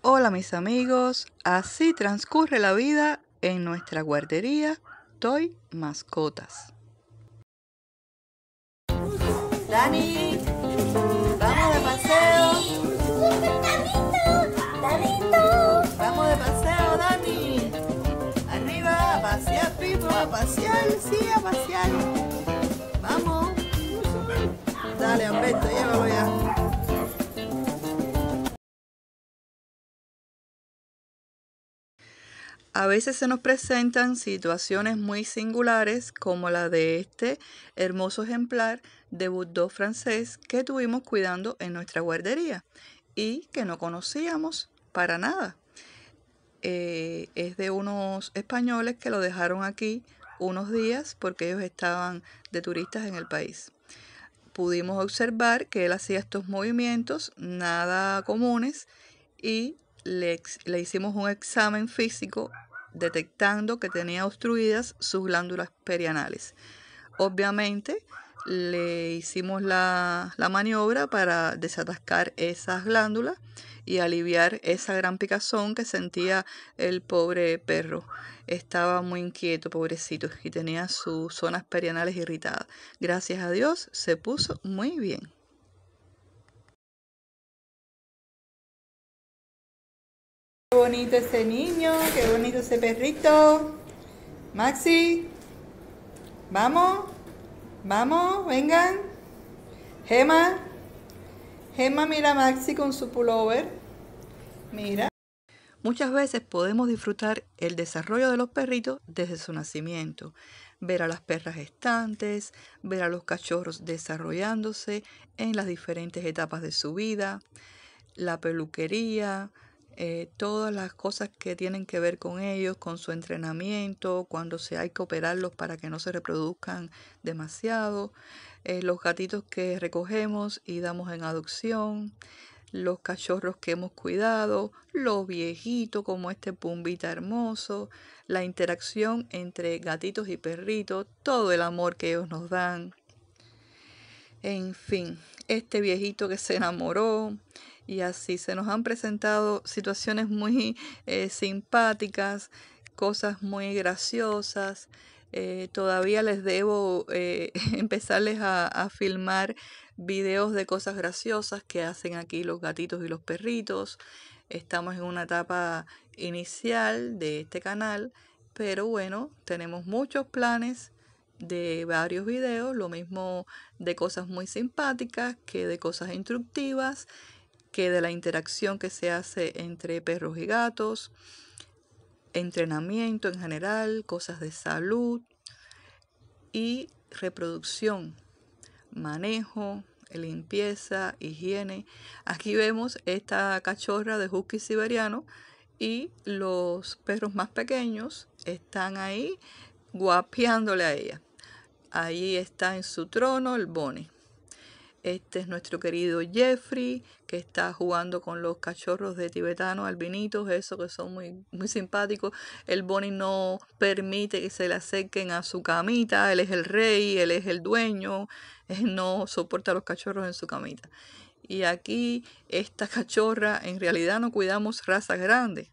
Hola mis amigos, así transcurre la vida en nuestra guardería Toy Mascotas. Dani, vamos de paseo. ¡A Vamos de paseo, Dani. Arriba, a pasear, Pipo, a pasear, sí, a pasear. Vamos. Dale, Alberto, llévame. A veces se nos presentan situaciones muy singulares como la de este hermoso ejemplar de bulldog francés que tuvimos cuidando en nuestra guardería y que no conocíamos para nada. Eh, es de unos españoles que lo dejaron aquí unos días porque ellos estaban de turistas en el país. Pudimos observar que él hacía estos movimientos nada comunes y le, le hicimos un examen físico detectando que tenía obstruidas sus glándulas perianales. Obviamente le hicimos la, maniobra para desatascar esas glándulas y aliviar esa gran picazón que sentía el pobre perro. Estaba muy inquieto, pobrecito, y tenía sus zonas perianales irritadas. Gracias a Dios se puso muy bien. Qué bonito ese niño, qué bonito ese perrito. Maxi, vamos, vamos, vengan. Gema, Gema mira Maxi con su pullover. Mira. Muchas veces podemos disfrutar el desarrollo de los perritos desde su nacimiento. Ver a las perras gestantes, ver a los cachorros desarrollándose en las diferentes etapas de su vida, la peluquería, eh, todas las cosas que tienen que ver con ellos, con su entrenamiento, cuando se hay que operarlos para que no se reproduzcan demasiado, eh, los gatitos que recogemos y damos en adopción, los cachorros que hemos cuidado, los viejitos como este pumbita hermoso, la interacción entre gatitos y perritos, todo el amor que ellos nos dan. En fin, este viejito que se enamoró, y así se nos han presentado situaciones muy eh, simpáticas, cosas muy graciosas. Eh, todavía les debo eh, empezarles a, a, filmar videos de cosas graciosas que hacen aquí los gatitos y los perritos. Estamos en una etapa inicial de este canal, pero bueno, tenemos muchos planes de varios videos, lo mismo de cosas muy simpáticas que de cosas instructivas que de la interacción que se hace entre perros y gatos, entrenamiento en general, cosas de salud y reproducción, manejo, limpieza, higiene. Aquí vemos esta cachorra de husky siberiano y los perros más pequeños están ahí guapeándole a ella. Ahí está en su trono el Bonnie. Este es nuestro querido Jeffrey, que está jugando con los cachorros de tibetanos, albinitos, eso que son muy, simpáticos. El Bonnie no permite que se le acerquen a su camita. Él es el rey, él es el dueño. Él no soporta a los cachorros en su camita. Y aquí, esta cachorra, en realidad no cuidamos razas grandes.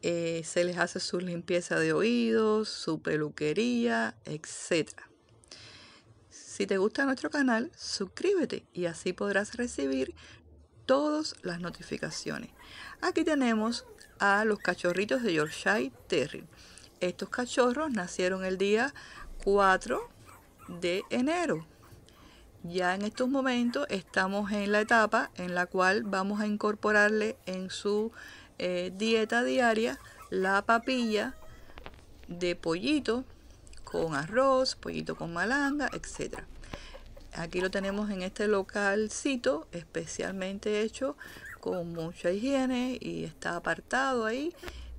Eh, se les hace su limpieza de oídos, su peluquería, etcétera. Si te gusta nuestro canal, suscríbete y así podrás recibir todas las notificaciones. Aquí tenemos a los cachorritos de Yorkshire Terry. Estos cachorros nacieron el día 4 de enero. Ya en estos momentos estamos en la etapa en la cual vamos a incorporarle en su eh, dieta diaria la papilla de pollito con arroz, pollito con malanga, etc. Aquí lo tenemos en este localcito especialmente hecho con mucha higiene y está apartado ahí,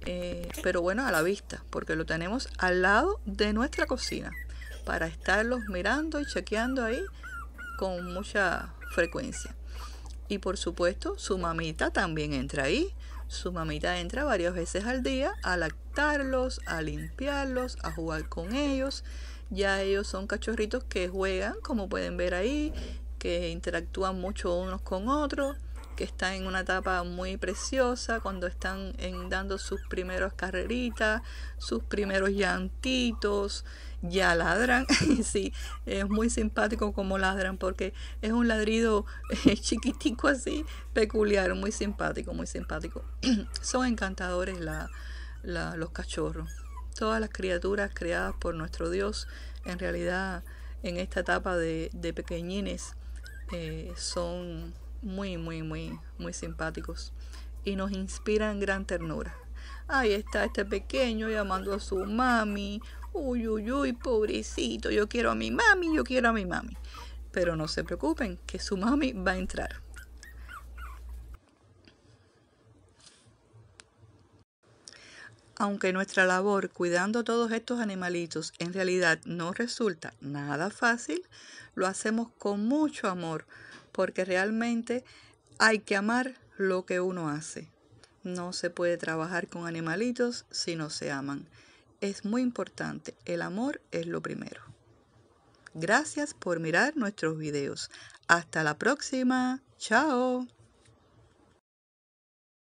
eh, pero bueno, a la vista, porque lo tenemos al lado de nuestra cocina para estarlos mirando y chequeando ahí con mucha frecuencia. Y por supuesto, su mamita también entra ahí, su mamita entra varias veces al día a lactarlos, a limpiarlos, a jugar con ellos. Ya ellos son cachorritos que juegan, como pueden ver ahí, que interactúan mucho unos con otros que están en una etapa muy preciosa, cuando están en, dando sus primeros carreritas, sus primeros llantitos, ya ladran. sí, es muy simpático como ladran porque es un ladrido eh, chiquitico así, peculiar, muy simpático, muy simpático. Son encantadores los cachorros. Todas las criaturas creadas por nuestro Dios, en realidad en esta etapa de, pequeñines, eh, son muy, muy, muy, muy simpáticos y nos inspiran gran ternura. Ahí está este pequeño llamando a su mami. Uy, uy, uy, pobrecito, yo quiero a mi mami, yo quiero a mi mami. Pero no se preocupen, que su mami va a entrar. Aunque nuestra labor cuidando a todos estos animalitos en realidad no resulta nada fácil, lo hacemos con mucho amor, porque realmente hay que amar lo que uno hace. No se puede trabajar con animalitos si no se aman. Es muy importante, el amor es lo primero. Gracias por mirar nuestros videos. Hasta la próxima. Chao.